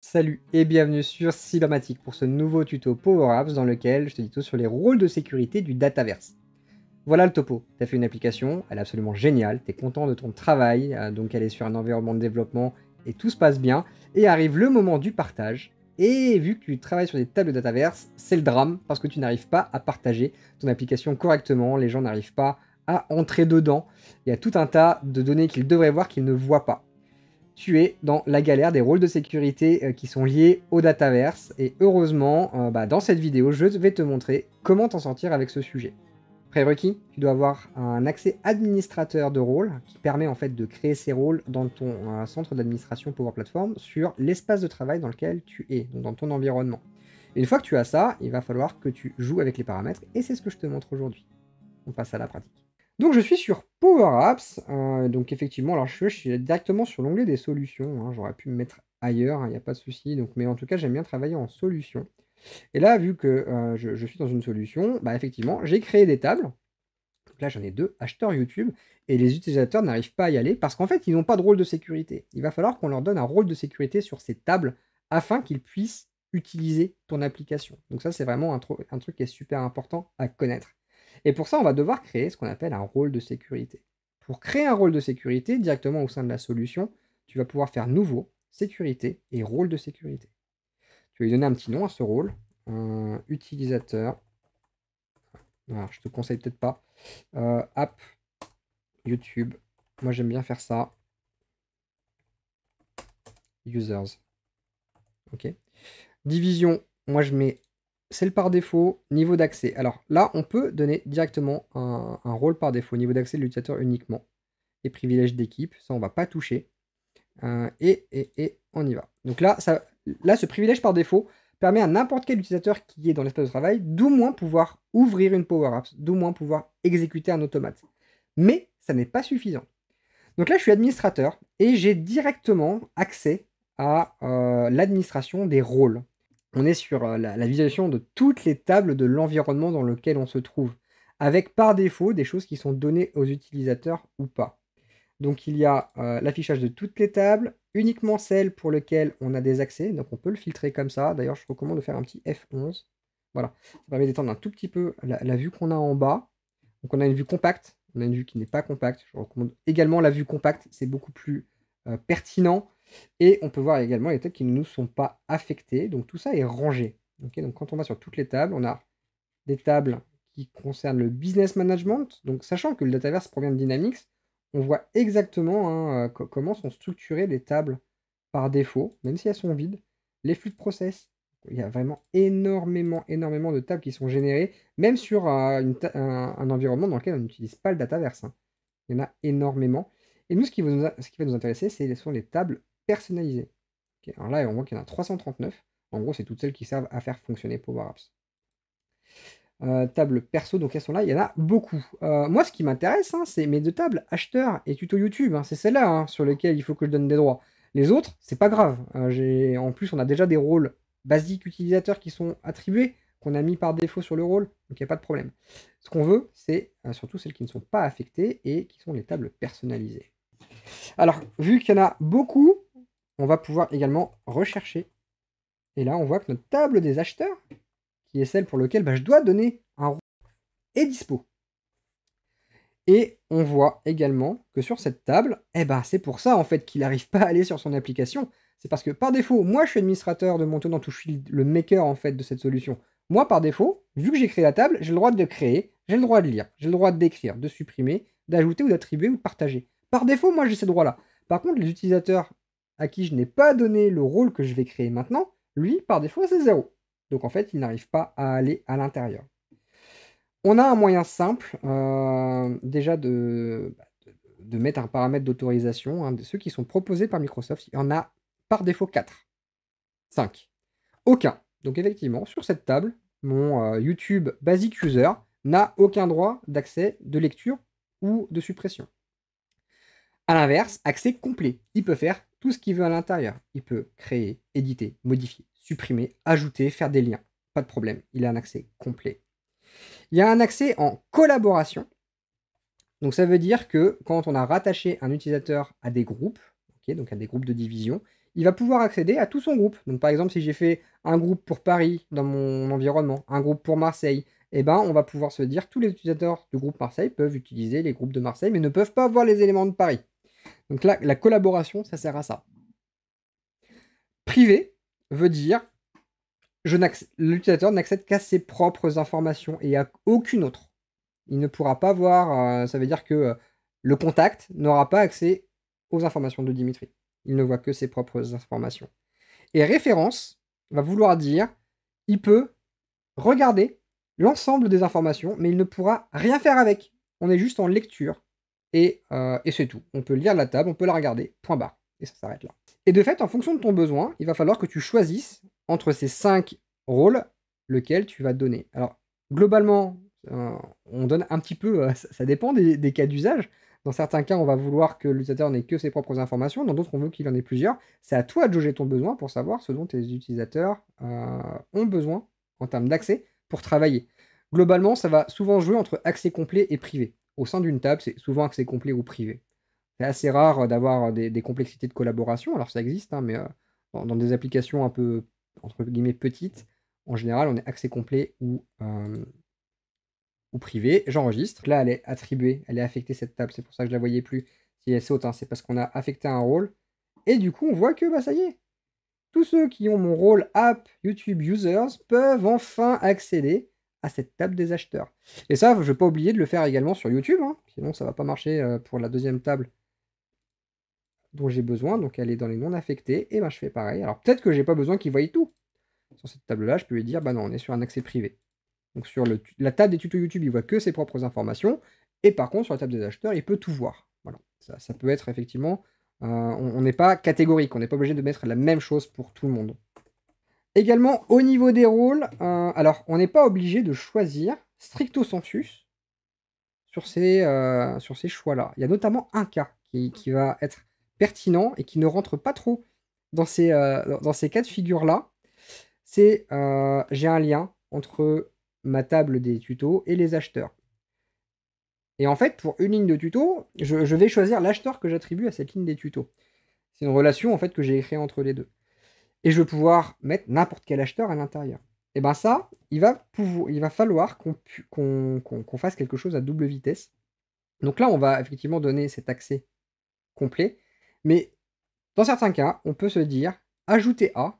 Salut et bienvenue sur Cybermatic pour ce nouveau tuto Power dans lequel je te dis tout sur les rôles de sécurité du dataverse. Voilà le topo, tu as fait une application, elle est absolument géniale, tu es content de ton travail, euh, donc elle est sur un environnement de développement et tout se passe bien, et arrive le moment du partage, et vu que tu travailles sur des tables de dataverse, c'est le drame parce que tu n'arrives pas à partager ton application correctement, les gens n'arrivent pas à entrer dedans, il y a tout un tas de données qu'ils devraient voir qu'ils ne voient pas tu es dans la galère des rôles de sécurité euh, qui sont liés au dataverse. Et heureusement, euh, bah, dans cette vidéo, je vais te montrer comment t'en sortir avec ce sujet. Prérequis, tu dois avoir un accès administrateur de rôle qui permet en fait de créer ces rôles dans ton euh, centre d'administration Power Platform sur l'espace de travail dans lequel tu es, donc dans ton environnement. une fois que tu as ça, il va falloir que tu joues avec les paramètres et c'est ce que je te montre aujourd'hui. On passe à la pratique. Donc je suis sur Power Apps. Euh, donc effectivement, alors je, suis directement sur l'onglet des solutions. Hein, j'aurais pu me mettre ailleurs, il hein, n'y a pas de souci. Donc, mais en tout cas, j'aime bien travailler en solution. Et là, vu que euh, je, suis dans une solution, bah effectivement, j'ai créé des tables. Donc là, j'en ai deux, acheteurs YouTube, et les utilisateurs n'arrivent pas à y aller parce qu'en fait, ils n'ont pas de rôle de sécurité. Il va falloir qu'on leur donne un rôle de sécurité sur ces tables afin qu'ils puissent utiliser ton application. Donc ça, c'est vraiment un truc qui est super important à connaître. Et pour ça, on va devoir créer ce qu'on appelle un rôle de sécurité. Pour créer un rôle de sécurité directement au sein de la solution, tu vas pouvoir faire nouveau, sécurité et rôle de sécurité. Tu vas lui donner un petit nom à ce rôle, utilisateur. Alors, je te conseille peut-être pas. Euh, app, YouTube. Moi, j'aime bien faire ça. Users. OK. Division, moi, je mets c'est le par défaut, niveau d'accès. Alors là, on peut donner directement un, rôle par défaut, niveau d'accès de l'utilisateur uniquement. Et privilèges d'équipe, ça on va pas toucher. Euh, et, on y va. Donc là, ça, là, ce privilège par défaut permet à n'importe quel utilisateur qui est dans l'espace de travail d'au moins pouvoir ouvrir une Power Apps, d'au moins pouvoir exécuter un automate. Mais ça n'est pas suffisant. Donc là, je suis administrateur et j'ai directement accès à euh, l'administration des rôles on est sur euh, la, visualisation de toutes les tables de l'environnement dans lequel on se trouve, avec par défaut des choses qui sont données aux utilisateurs ou pas. Donc il y a euh, l'affichage de toutes les tables, uniquement celles pour lesquelles on a des accès, donc on peut le filtrer comme ça. D'ailleurs, je recommande de faire un petit F11. Voilà, ça permet d'étendre un tout petit peu la, vue qu'on a en bas. Donc on a une vue compacte, on a une vue qui n'est pas compacte. Je recommande également la vue compacte, c'est beaucoup plus euh, pertinent et on peut voir également les tables qui ne nous sont pas affectées. Donc tout ça est rangé. donc quand on va sur toutes les tables, on a des tables qui concernent le business management. Donc sachant que le dataverse provient de Dynamics, on voit exactement hein, euh, comment sont structurées les tables par défaut, même si elles sont vides. Les flux de process, il y a vraiment énormément, énormément de tables qui sont générées, même sur euh, un, environnement dans lequel on n'utilise pas le dataverse. Hein. Il y en a énormément. Et nous, ce qui va nous, ce qui va intéresser, c'est sont les tables personnalisées. alors là, on voit qu'il y en a 339. En gros, c'est toutes celles qui servent à faire fonctionner PowerApps. Euh, table perso, donc elles sont là, il y en a beaucoup. Euh, moi, ce qui m'intéresse, hein, c'est mes deux tables, acheteurs et tuto YouTube. Hein, c'est celles-là hein, sur lesquelles il faut que je donne des droits. Les autres, c'est pas grave. en plus, on a déjà des rôles basiques utilisateurs qui sont attribués, qu'on a mis par défaut sur le rôle, donc il n'y a pas de problème. Ce qu'on veut, c'est euh, surtout celles qui ne sont pas affectées et qui sont les tables personnalisées. Alors, vu qu'il y en a beaucoup, on va pouvoir également rechercher. Et là, on voit que notre table des acheteurs, qui est celle pour laquelle bah, je dois donner un rôle, est dispo. Et on voit également que sur cette table, eh bah, c'est pour ça en fait qu'il n'arrive pas à aller sur son application. C'est parce que par défaut, moi je suis administrateur de mon tenant ou je suis le maker en fait de cette solution. Moi par défaut, vu que j'ai créé la table, j'ai le droit de créer, j'ai le droit de lire, j'ai le droit d'écrire, de supprimer, d'ajouter ou d'attribuer ou de partager. Par défaut, moi j'ai ces droits-là. Par contre, les utilisateurs à qui je n'ai pas donné le rôle que je vais créer maintenant, lui, par défaut, c'est zéro. Donc en fait, il n'arrive pas à aller à l'intérieur. On a un moyen simple, euh, déjà, de, mettre un paramètre d'autorisation. Hein, de ceux qui sont proposés par Microsoft, il y en a par défaut 4. 5. Aucun. Donc effectivement, sur cette table, mon euh, YouTube Basic User n'a aucun droit d'accès de lecture ou de suppression. A l'inverse, accès complet. Il peut faire tout ce qu'il veut à l'intérieur. Il peut créer, éditer, modifier, supprimer, ajouter, faire des liens. Pas de problème, il a un accès complet. Il y a un accès en collaboration. Donc ça veut dire que quand on a rattaché un utilisateur à des groupes, donc à des groupes de division, il va pouvoir accéder à tout son groupe. Donc par exemple, si j'ai fait un groupe pour Paris dans mon environnement, un groupe pour Marseille, eh ben, on va pouvoir se dire tous les utilisateurs du groupe Marseille peuvent utiliser les groupes de Marseille, mais ne peuvent pas voir les éléments de Paris. Donc là, la collaboration, ça sert à ça. Privé veut dire l'utilisateur n'accède qu'à ses propres informations et à aucune autre. Il ne pourra pas voir, euh, ça veut dire que euh, le contact n'aura pas accès aux informations de Dimitri. Il ne voit que ses propres informations. Et référence va vouloir dire, il peut regarder l'ensemble des informations, mais il ne pourra rien faire avec. On est juste en lecture euh, et, c'est tout. On peut lire la table, on peut la regarder, point barre. Et ça s'arrête là. Et de fait, en fonction de ton besoin, il va falloir que tu choisisses entre ces cinq rôles lequel tu vas donner. Alors, globalement, euh, on donne un petit peu, euh, ça, dépend des, cas d'usage. Dans certains cas, on va vouloir que l'utilisateur n'ait que ses propres informations. Dans d'autres, on veut qu'il en ait plusieurs. C'est à toi de juger ton besoin pour savoir ce dont tes utilisateurs ont besoin en termes d'accès pour travailler. Globalement, ça va souvent jouer entre accès complet et privé au sein d'une table, c'est souvent accès complet ou privé. C'est assez rare d'avoir des, complexités de collaboration, alors ça existe, hein, mais euh, dans, des applications un peu, entre guillemets, petites, en général, on est accès complet ou, euh, ou privé. J'enregistre. Là, elle est attribuée, elle est affectée cette table, c'est pour ça que je la voyais plus. Si elle saute, hein. c'est parce qu'on a affecté un rôle. Et du coup, on voit que, bah ça y est, tous ceux qui ont mon rôle app YouTube users peuvent enfin accéder cette table des acheteurs. Et ça, je ne vais pas oublier de le faire également sur YouTube, hein, sinon ça ne va pas marcher euh, pour la deuxième table dont j'ai besoin, donc elle est dans les non affectés, et ben je fais pareil. Alors peut-être que j'ai pas besoin qu'il voie tout. Sur cette table-là, je peux lui dire, bah non, on est sur un accès privé. Donc sur la table des tutos YouTube, il voit que ses propres informations, et par contre sur la table des acheteurs, il peut tout voir. Voilà, ça, peut être effectivement, euh, on n'est pas catégorique, on n'est pas obligé de mettre la même chose pour tout le monde. Également, au niveau des rôles, euh, alors on n'est pas obligé de choisir stricto sensus sur ces, euh, ces choix-là. Il y a notamment un cas qui, va être pertinent et qui ne rentre pas trop dans ces, euh, dans ces cas de figure-là. C'est j'ai un lien entre ma table des tutos et les acheteurs. Et en fait, pour une ligne de tuto, je, vais choisir l'acheteur que j'attribue à cette ligne des tutos. C'est une relation en fait que j'ai créée entre les deux et je vais pouvoir mettre n'importe quel acheteur à l'intérieur. Et bien ça, il va, il va falloir qu'on fasse quelque chose à double vitesse. Donc là, on va effectivement donner cet accès complet, mais dans certains cas, on peut se dire ajouter A,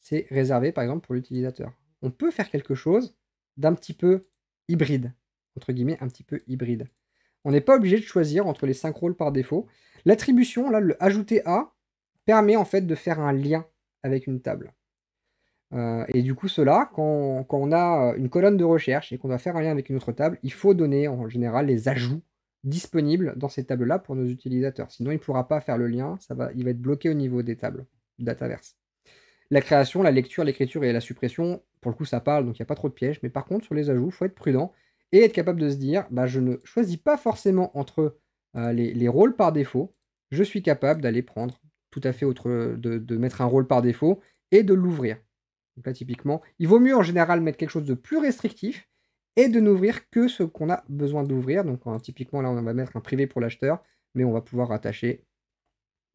c'est réservé par exemple pour l'utilisateur. On peut faire quelque chose d'un petit peu hybride, entre guillemets, un petit peu hybride. On n'est pas obligé de choisir entre les cinq rôles par défaut. L'attribution, là, le ajouter A, permet en fait de faire un lien avec une table. Euh, et du coup, cela, quand, on a euh, une colonne de recherche et qu'on va faire un lien avec une autre table, il faut donner en général les ajouts disponibles dans ces tables-là pour nos utilisateurs. Sinon, il ne pourra pas faire le lien, ça va, il va être bloqué au niveau des tables, dataverse. La création, la lecture, l'écriture et la suppression, pour le coup, ça parle, donc il n'y a pas trop de pièges. Mais par contre, sur les ajouts, il faut être prudent et être capable de se dire, bah, je ne choisis pas forcément entre euh, les rôles par défaut, je suis capable d'aller prendre tout à fait autre, de, mettre un rôle par défaut et de l'ouvrir. Donc là, typiquement, il vaut mieux en général mettre quelque chose de plus restrictif et de n'ouvrir que ce qu'on a besoin d'ouvrir. Donc hein, typiquement, là, on va mettre un privé pour l'acheteur, mais on va pouvoir rattacher,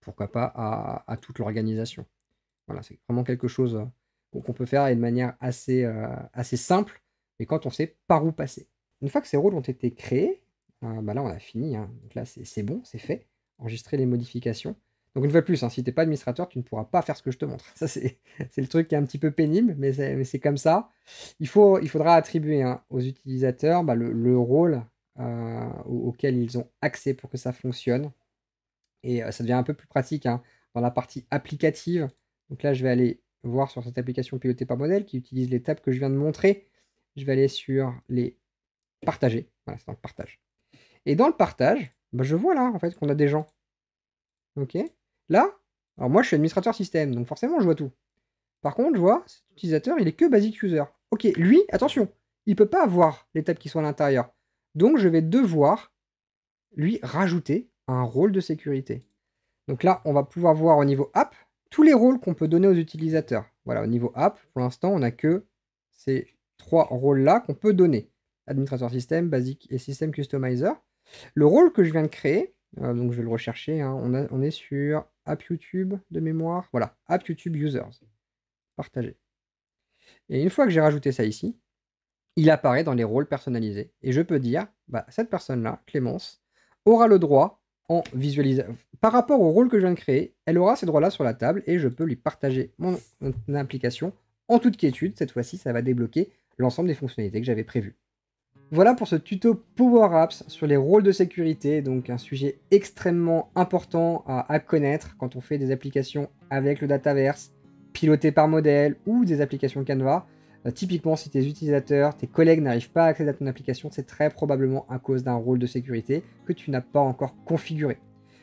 pourquoi pas, à, toute l'organisation. Voilà, c'est vraiment quelque chose euh, qu'on peut faire et de manière assez, euh, assez simple, mais quand on sait par où passer. Une fois que ces rôles ont été créés, hein, bah là, on a fini. Hein. Donc là, c'est bon, c'est fait. Enregistrer les modifications. Donc une fois de plus, hein, si si n'es pas administrateur, tu ne pourras pas faire ce que je te montre. Ça, c'est le truc qui est un petit peu pénible, mais c'est comme ça. Il, faut, il faudra attribuer hein, aux utilisateurs bah, le, rôle euh, auquel ils ont accès pour que ça fonctionne. Et euh, ça devient un peu plus pratique hein, dans la partie applicative. Donc là, je vais aller voir sur cette application pilotée par modèle qui utilise les tables que je viens de montrer. Je vais aller sur les partager. Voilà, c'est dans le partage. Et dans le partage, bah, je vois là en fait qu'on a des gens. OK Là, alors moi je suis administrateur système, donc forcément je vois tout. Par contre, je vois, cet utilisateur, il est que basic user. Ok, lui, attention, il ne peut pas avoir les tables qui sont à l'intérieur. Donc je vais devoir lui rajouter un rôle de sécurité. Donc là, on va pouvoir voir au niveau app tous les rôles qu'on peut donner aux utilisateurs. Voilà, au niveau app, pour l'instant, on n'a que ces trois rôles-là qu'on peut donner. Administrateur système, Basic et système customizer. Le rôle que je viens de créer, euh, donc je vais le rechercher, hein, on, on, est sur app YouTube de mémoire. Voilà, app YouTube users. Partagé. Et une fois que j'ai rajouté ça ici, il apparaît dans les rôles personnalisés. Et je peux dire, bah, cette personne-là, Clémence, aura le droit en visualisation. Par rapport au rôle que je viens de créer, elle aura ces droits-là sur la table et je peux lui partager mon, mon application en toute quiétude. Cette fois-ci, ça va débloquer l'ensemble des fonctionnalités que j'avais prévues. Voilà pour ce tuto Power Apps sur les rôles de sécurité, donc un sujet extrêmement important à, connaître quand on fait des applications avec le Dataverse, pilotées par modèle ou des applications Canva. Euh, typiquement, si tes utilisateurs, tes collègues n'arrivent pas à accéder à ton application, c'est très probablement à cause d'un rôle de sécurité que tu n'as pas encore configuré.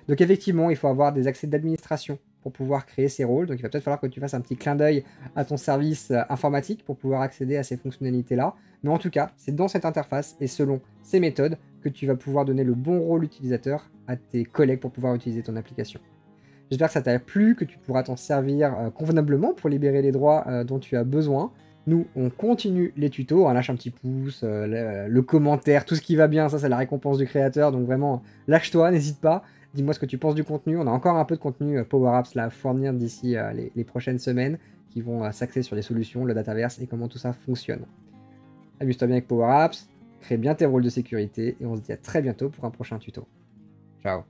Donc effectivement, il faut avoir des accès d'administration, pour pouvoir créer ces rôles. Donc il va peut-être falloir que tu fasses un petit clin d'œil à ton service euh, informatique pour pouvoir accéder à ces fonctionnalités-là. Mais en tout cas, c'est dans cette interface et selon ces méthodes que tu vas pouvoir donner le bon rôle utilisateur à tes collègues pour pouvoir utiliser ton application. J'espère que ça t'a plu, que tu pourras t'en servir euh, convenablement pour libérer les droits euh, dont tu as besoin. Nous, on continue les tutos, lâche un petit pouce, euh, le, commentaire, tout ce qui va bien, ça c'est la récompense du créateur, donc vraiment, lâche-toi, n'hésite pas, dis-moi ce que tu penses du contenu, on a encore un peu de contenu euh, Power Apps à fournir d'ici euh, les, les, prochaines semaines, qui vont s'axer sur les solutions, le dataverse et comment tout ça fonctionne. Amuse-toi bien avec Power Apps, crée bien tes rôles de sécurité, et on se dit à très bientôt pour un prochain tuto. Ciao